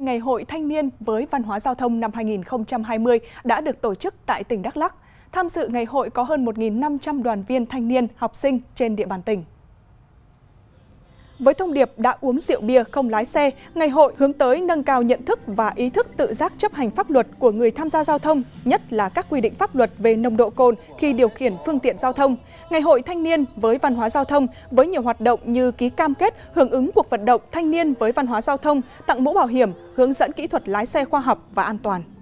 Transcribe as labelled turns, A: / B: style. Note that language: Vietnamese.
A: Ngày hội thanh niên với văn hóa giao thông năm 2020 đã được tổ chức tại tỉnh Đắk Lắk. Tham dự ngày hội có hơn 1.500 đoàn viên thanh niên, học sinh trên địa bàn tỉnh với thông điệp đã uống rượu bia không lái xe, ngày hội hướng tới nâng cao nhận thức và ý thức tự giác chấp hành pháp luật của người tham gia giao thông, nhất là các quy định pháp luật về nồng độ cồn khi điều khiển phương tiện giao thông. Ngày hội thanh niên với văn hóa giao thông với nhiều hoạt động như ký cam kết hưởng ứng cuộc vận động thanh niên với văn hóa giao thông, tặng mũ bảo hiểm, hướng dẫn kỹ thuật lái xe khoa học và an toàn.